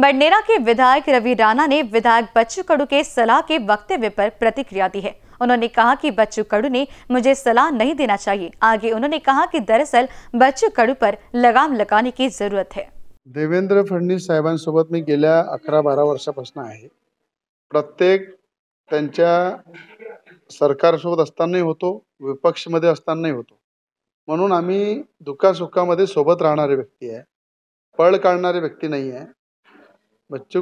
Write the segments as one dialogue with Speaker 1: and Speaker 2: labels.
Speaker 1: बडनेरा के विधायक रवि राणा ने विधायक बच्चू कड़ू के सलाह के वक्तव्य पर प्रतिक्रिया दी है उन्होंने कहा कि बच्चू कड़ू ने मुझे सलाह नहीं देना चाहिए आगे उन्होंने कहा कि दरअसल बच्चू कड़ू पर लगाम लगाने की जरूरत है
Speaker 2: देवेंद्र फडणवीस साहेबांसोबत मी गेल्या अकरा बारा वर्षापासून आहे प्रत्येक त्यांच्या सरकारसोबत असतानाही होतो विपक्षमध्ये असतानाही होतो म्हणून आम्ही दुःखासुखामध्ये सोबत राहणारे व्यक्ती आहे पळ काढणारे व्यक्ती नाही आहे बच्चू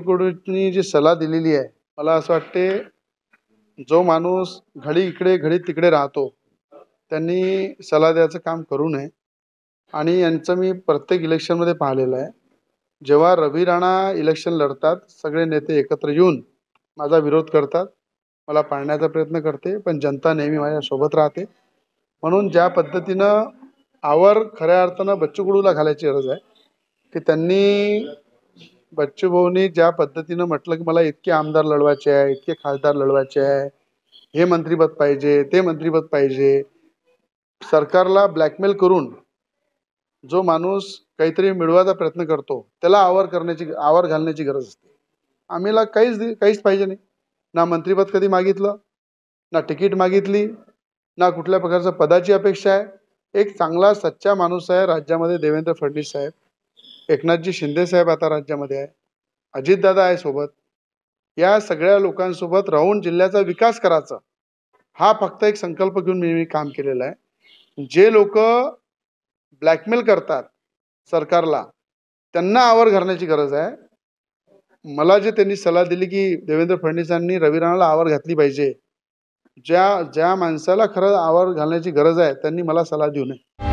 Speaker 2: जी सलाह दिलेली आहे मला असं वाटते जो माणूस घडी इकडे घडी तिकडे राहतो त्यांनी सलाह द्यायचं काम करू नये आणि यांचं मी प्रत्येक इलेक्शनमध्ये पाहिलेलं आहे जेव्हा रवी राणा इलेक्शन लढतात सगळे नेते एकत्र येऊन माझा विरोध करतात मला पाळण्याचा प्रयत्न करते पण जनता नेहमी माझ्यासोबत राहते म्हणून ज्या पद्धतीनं आवर खऱ्या अर्थानं बच्चू कडूला घालायची गरज आहे की त्यांनी बच्चू भाऊनी ज्या पद्धतीनं म्हटलं की मला इतके आमदार लढवायचे आहे इतके खासदार लढवायचे आहे हे मंत्रीपद पाहिजे ते मंत्रीपद पाहिजे सरकारला ब्लॅकमेल करून जो माणूस काहीतरी मिळवायचा प्रयत्न करतो त्याला आवर करण्याची आवर घालण्याची गरज असते आम्हीला काहीच काहीच पाहिजे नाही ना मंत्रीपद कधी मागितलं ना तिकीट मागितली ना कुठल्या प्रकारच्या पदाची अपेक्षा आहे एक चांगला सच्चा माणूस आहे राज्यामध्ये देवेंद्र फडणवीस साहेब एकनाथजी शिंदेसाहेब आता राज्यामध्ये आहे अजितदादा आहे सोबत या सगळ्या लोकांसोबत राहून जिल्ह्याचा विकास करायचा हा फक्त एक संकल्प घेऊन मी काम केलेलं आहे जे लोक ब्लॅकमेल करतात सरकारला त्यांना आवर घालण्याची गरज आहे मला जे त्यांनी सल्ला दिली की देवेंद्र फडणवीसांनी रवी राणाला आवर घातली पाहिजे ज्या ज्या माणसाला खरं आवर घालण्याची गरज आहे त्यांनी मला सल्ला देऊ नये